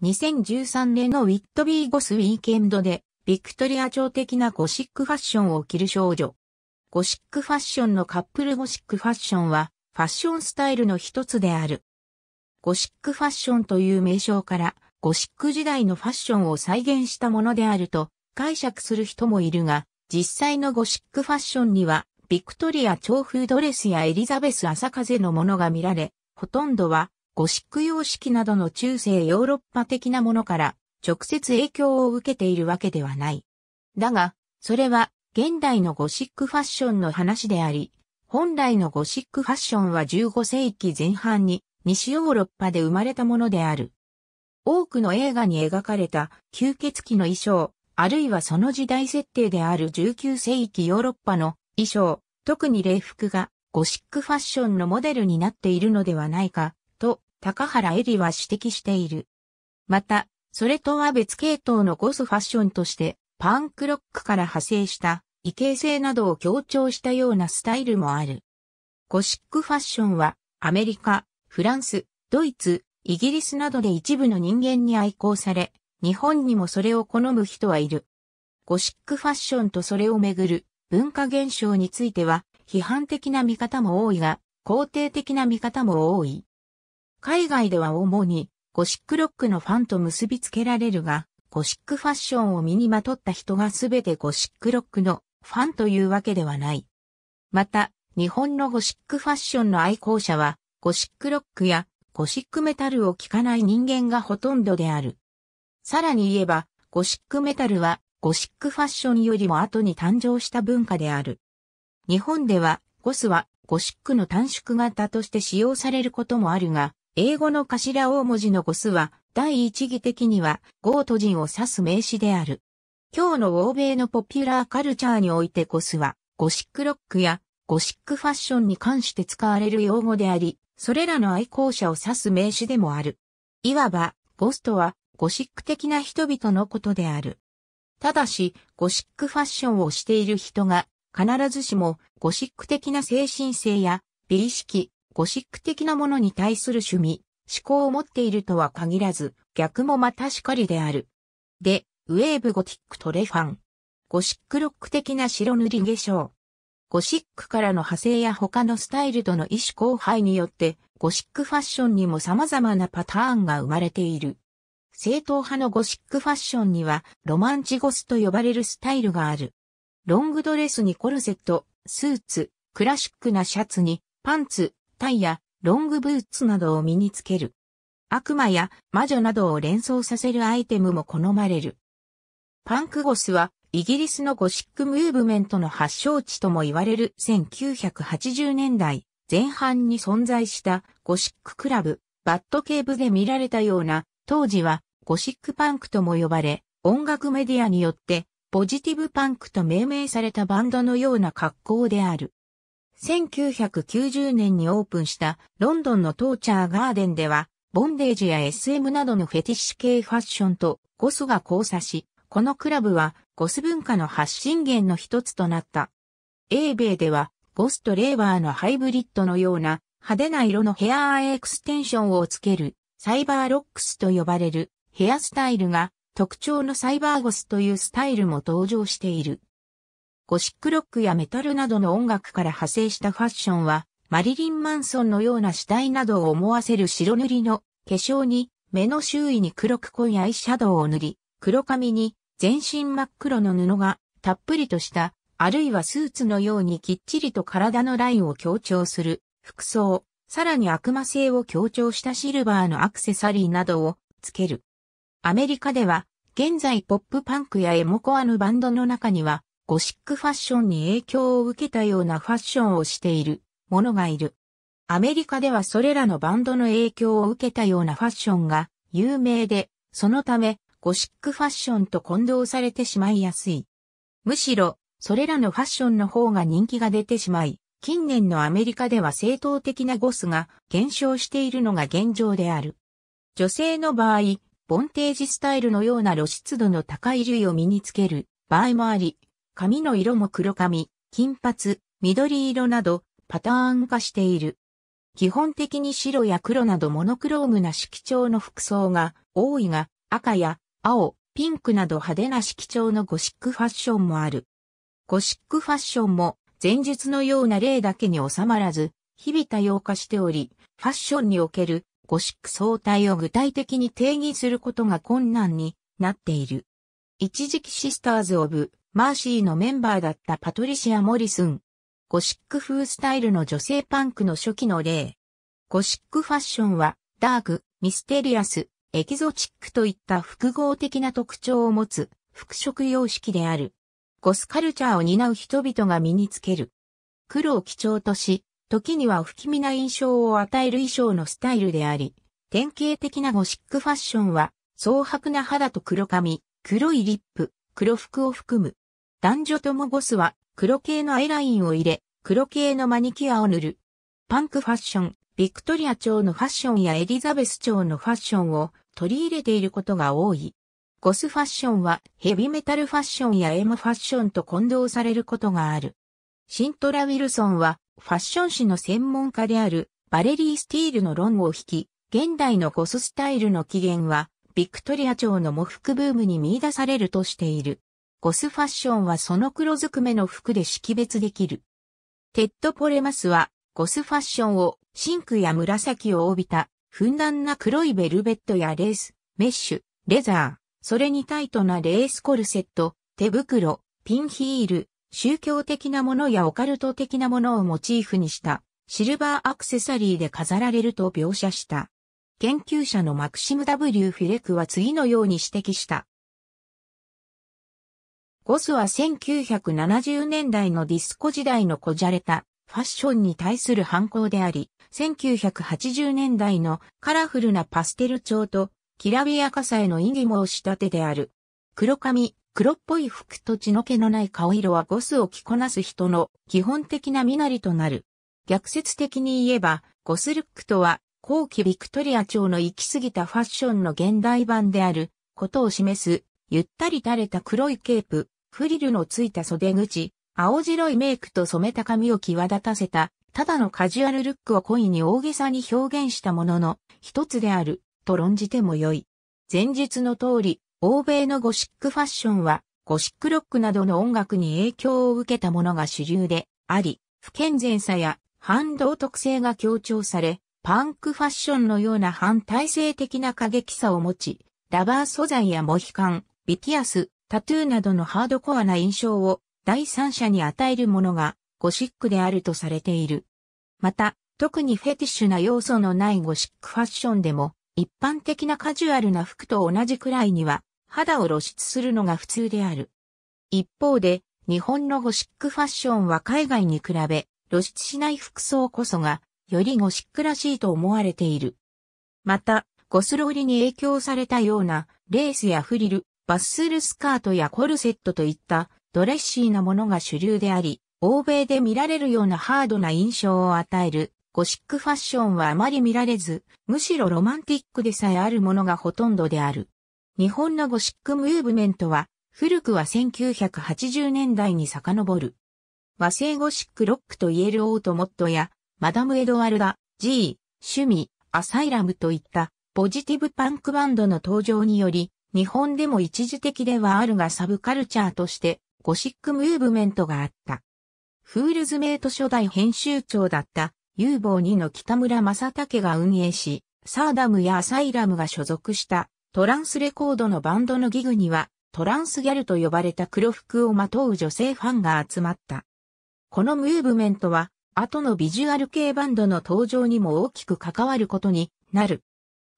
2013年のウィットビーゴスウィーケンドで、ビクトリア朝的なゴシックファッションを着る少女。ゴシックファッションのカップルゴシックファッションは、ファッションスタイルの一つである。ゴシックファッションという名称から、ゴシック時代のファッションを再現したものであると解釈する人もいるが、実際のゴシックファッションには、ビクトリア朝風ドレスやエリザベス朝風のものが見られ、ほとんどはゴシック様式などの中世ヨーロッパ的なものから直接影響を受けているわけではない。だが、それは現代のゴシックファッションの話であり、本来のゴシックファッションは15世紀前半に西ヨーロッパで生まれたものである。多くの映画に描かれた吸血鬼の衣装、あるいはその時代設定である19世紀ヨーロッパの衣装、特に礼服がゴシックファッションのモデルになっているのではないか高原恵里は指摘している。また、それとは別系統のゴスファッションとして、パンクロックから派生した異形性などを強調したようなスタイルもある。ゴシックファッションはアメリカ、フランス、ドイツ、イギリスなどで一部の人間に愛好され、日本にもそれを好む人はいる。ゴシックファッションとそれをめぐる文化現象については批判的な見方も多いが、肯定的な見方も多い。海外では主にゴシックロックのファンと結びつけられるが、ゴシックファッションを身にまとった人がすべてゴシックロックのファンというわけではない。また、日本のゴシックファッションの愛好者は、ゴシックロックやゴシックメタルを聞かない人間がほとんどである。さらに言えば、ゴシックメタルはゴシックファッションよりも後に誕生した文化である。日本では、ゴスはゴシックの短縮型として使用されることもあるが、英語の頭大文字の語数は、第一義的には、ゴート人を指す名詞である。今日の欧米のポピュラーカルチャーにおいてゴスは、ゴシックロックやゴシックファッションに関して使われる用語であり、それらの愛好者を指す名詞でもある。いわば、ゴスとは、ゴシック的な人々のことである。ただし、ゴシックファッションをしている人が、必ずしも、ゴシック的な精神性や、美意識、ゴシック的なものに対する趣味、思考を持っているとは限らず、逆もまたしかりである。で、ウェーブゴティックトレファン。ゴシックロック的な白塗り化粧。ゴシックからの派生や他のスタイルとの意思交配によって、ゴシックファッションにも様々なパターンが生まれている。正統派のゴシックファッションには、ロマンチゴスと呼ばれるスタイルがある。ロングドレスにコルセット、スーツ、クラシックなシャツに、パンツ、タイやロングブーツなどを身につける。悪魔や魔女などを連想させるアイテムも好まれる。パンクゴスはイギリスのゴシックムーブメントの発祥地とも言われる1980年代前半に存在したゴシッククラブ、バッドケーブで見られたような当時はゴシックパンクとも呼ばれ音楽メディアによってポジティブパンクと命名されたバンドのような格好である。1990年にオープンしたロンドンのトーチャーガーデンでは、ボンデージや SM などのフェティッシュ系ファッションとゴスが交差し、このクラブはゴス文化の発信源の一つとなった。英米ではゴスとレーバーのハイブリッドのような派手な色のヘアーエクステンションをつけるサイバーロックスと呼ばれるヘアスタイルが特徴のサイバーゴスというスタイルも登場している。ゴシックロックやメタルなどの音楽から派生したファッションは、マリリン・マンソンのような死体などを思わせる白塗りの化粧に、目の周囲に黒く濃いアイシャドウを塗り、黒髪に全身真っ黒の布がたっぷりとした、あるいはスーツのようにきっちりと体のラインを強調する服装、さらに悪魔性を強調したシルバーのアクセサリーなどをつける。アメリカでは現在ポップパンクやエモコアのバンドの中にはゴシックファッションに影響を受けたようなファッションをしている者がいる。アメリカではそれらのバンドの影響を受けたようなファッションが有名で、そのためゴシックファッションと混同されてしまいやすい。むしろ、それらのファッションの方が人気が出てしまい、近年のアメリカでは正当的なゴスが減少しているのが現状である。女性の場合、ボンテージスタイルのような露出度の高い類を身につける場合もあり、髪の色も黒髪、金髪、緑色などパターン化している。基本的に白や黒などモノクロームな色調の服装が多いが、赤や青、ピンクなど派手な色調のゴシックファッションもある。ゴシックファッションも前述のような例だけに収まらず、日々多様化しており、ファッションにおけるゴシック相対を具体的に定義することが困難になっている。一時期シスターズ・オブ・マーシーのメンバーだったパトリシア・モリスン。ゴシック風スタイルの女性パンクの初期の例。ゴシックファッションは、ダーク、ミステリアス、エキゾチックといった複合的な特徴を持つ、服飾様式である。ゴスカルチャーを担う人々が身につける。黒を基調とし、時には不気味な印象を与える衣装のスタイルであり、典型的なゴシックファッションは、蒼白な肌と黒髪、黒いリップ、黒服を含む。男女ともボスは黒系のアイラインを入れ、黒系のマニキュアを塗る。パンクファッション、ビクトリア朝のファッションやエリザベス朝のファッションを取り入れていることが多い。ゴスファッションはヘビメタルファッションやエムファッションと混同されることがある。シントラ・ウィルソンはファッション誌の専門家であるバレリー・スティールの論を引き、現代のゴススタイルの起源はビクトリア朝の喪服ブームに見出されるとしている。ゴスファッションはその黒ずくめの服で識別できる。テッド・ポレマスは、ゴスファッションを、シンクや紫を帯びた、ふんだんな黒いベルベットやレース、メッシュ、レザー、それにタイトなレースコルセット、手袋、ピンヒール、宗教的なものやオカルト的なものをモチーフにした、シルバーアクセサリーで飾られると描写した。研究者のマクシム W・ フィレクは次のように指摘した。ゴスは1970年代のディスコ時代のこじゃれたファッションに対する反抗であり、1980年代のカラフルなパステル調ときらびやかさへの意義も押し立てである。黒髪、黒っぽい服と血の気のない顔色はゴスを着こなす人の基本的な身なりとなる。逆説的に言えば、ゴスルックとは後期ビクトリア朝の行き過ぎたファッションの現代版であることを示す、ゆったり垂れた黒いケープ、フリルのついた袖口、青白いメイクと染めた髪を際立たせた、ただのカジュアルルックを故意に大げさに表現したものの、一つである、と論じてもよい。前述の通り、欧米のゴシックファッションは、ゴシックロックなどの音楽に影響を受けたものが主流であり、不健全さや反動特性が強調され、パンクファッションのような反体制的な過激さを持ち、ラバー素材やモヒカン、ビィアス、タトゥーなどのハードコアな印象を第三者に与えるものがゴシックであるとされている。また、特にフェティッシュな要素のないゴシックファッションでも、一般的なカジュアルな服と同じくらいには、肌を露出するのが普通である。一方で、日本のゴシックファッションは海外に比べ、露出しない服装こそがよりゴシックらしいと思われている。また、ゴスローリに影響されたような、レースやフリル、バッスルスカートやコルセットといったドレッシーなものが主流であり、欧米で見られるようなハードな印象を与えるゴシックファッションはあまり見られず、むしろロマンティックでさえあるものがほとんどである。日本のゴシックムーブメントは、古くは1980年代に遡る。和製ゴシックロックと言えるオートモットや、マダム・エドワルダ、G、趣味、アサイラムといったポジティブパンクバンドの登場により、日本でも一時的ではあるがサブカルチャーとしてゴシックムーブメントがあった。フールズメイト初代編集長だったボー2の北村正武が運営し、サーダムやアサイラムが所属したトランスレコードのバンドのギグにはトランスギャルと呼ばれた黒服をまとう女性ファンが集まった。このムーブメントは後のビジュアル系バンドの登場にも大きく関わることになる。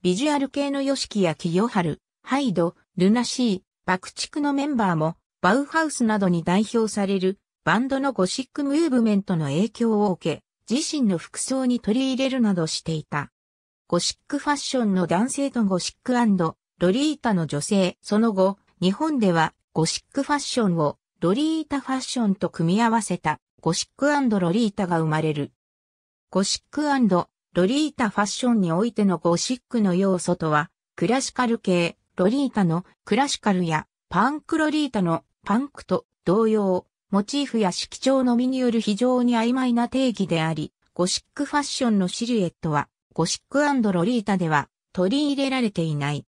ビジュアル系の yoshiki や清春、ハイド、ルナシー、爆竹のメンバーも、バウハウスなどに代表される、バンドのゴシックムーブメントの影響を受け、自身の服装に取り入れるなどしていた。ゴシックファッションの男性とゴシックロリータの女性。その後、日本ではゴシックファッションをロリータファッションと組み合わせたゴシックロリータが生まれる。ゴシックロリータファッションにおいてのゴシックの要素とは、クラシカル系、ロリータのクラシカルや、パンクロリータのパンクと同様、モチーフや色調のみによる非常に曖昧な定義であり、ゴシックファッションのシルエットは、ゴシックロリータでは取り入れられていない。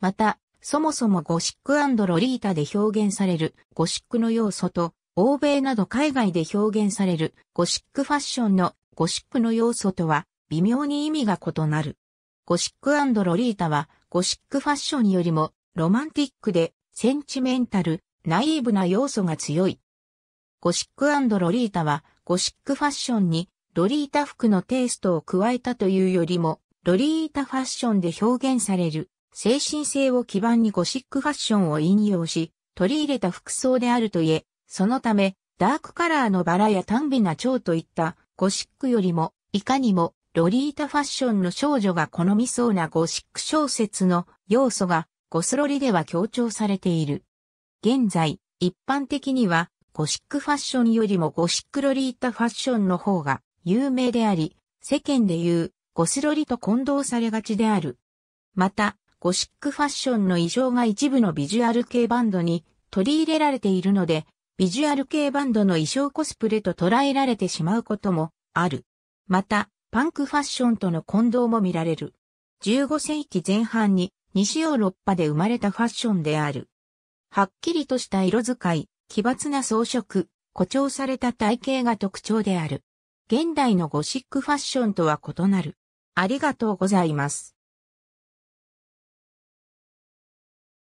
また、そもそもゴシックロリータで表現されるゴシックの要素と欧米など海外で表現されるゴシックファッションのゴシックの要素とは微妙に意味が異なる。ゴシックロリータはゴシックファッションよりもロマンティックでセンチメンタル、ナイーブな要素が強い。ゴシックロリータはゴシックファッションにロリータ服のテイストを加えたというよりもロリータファッションで表現される精神性を基盤にゴシックファッションを引用し取り入れた服装であると言えそのため、ダークカラーのバラや単美な蝶といったゴシックよりも、いかにもロリータファッションの少女が好みそうなゴシック小説の要素がゴスロリでは強調されている。現在、一般的にはゴシックファッションよりもゴシックロリータファッションの方が有名であり、世間でいうゴスロリと混同されがちである。また、ゴシックファッションの異常が一部のビジュアル系バンドに取り入れられているので、ビジュアル系バンドの衣装コスプレと捉えられてしまうこともある。また、パンクファッションとの混同も見られる。15世紀前半に西ヨーロッパで生まれたファッションである。はっきりとした色使い、奇抜な装飾、誇張された体型が特徴である。現代のゴシックファッションとは異なる。ありがとうございます。